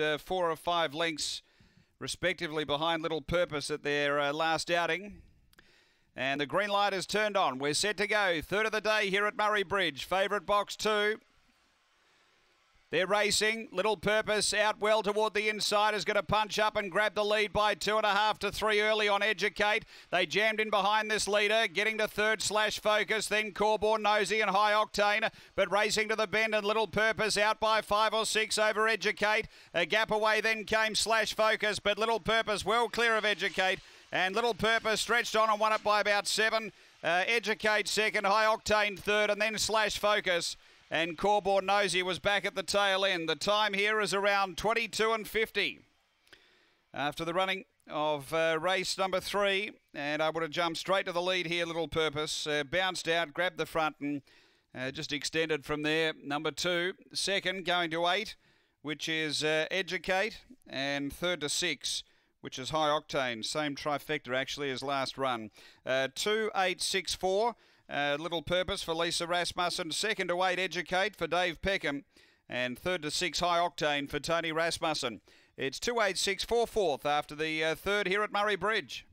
uh, four or five lengths, respectively, behind Little Purpose at their uh, last outing. And the green light is turned on. We're set to go. Third of the day here at Murray Bridge. Favourite box two. They're racing. Little Purpose out well toward the inside is going to punch up and grab the lead by two and a half to three early on Educate. They jammed in behind this leader, getting to third slash Focus, then Corborn, Nosy and High Octane, but racing to the bend and Little Purpose out by five or six over Educate. A gap away then came slash Focus, but Little Purpose well clear of Educate. And Little Purpose stretched on and won it by about seven. Uh, educate second, High Octane third, and then Slash Focus. And knows Nosey was back at the tail end. The time here is around 22 and 50. After the running of uh, race number three, and I would have jumped straight to the lead here, Little Purpose. Uh, bounced out, grabbed the front and uh, just extended from there. Number two, second going to eight, which is uh, Educate, and third to six which is high octane, same trifecta actually as last run. Uh, 2864 uh, little Purpose for Lisa Rasmussen. Second to eight, Educate for Dave Peckham. And third to six, High Octane for Tony Rasmussen. It's 28644 after the uh, third here at Murray Bridge.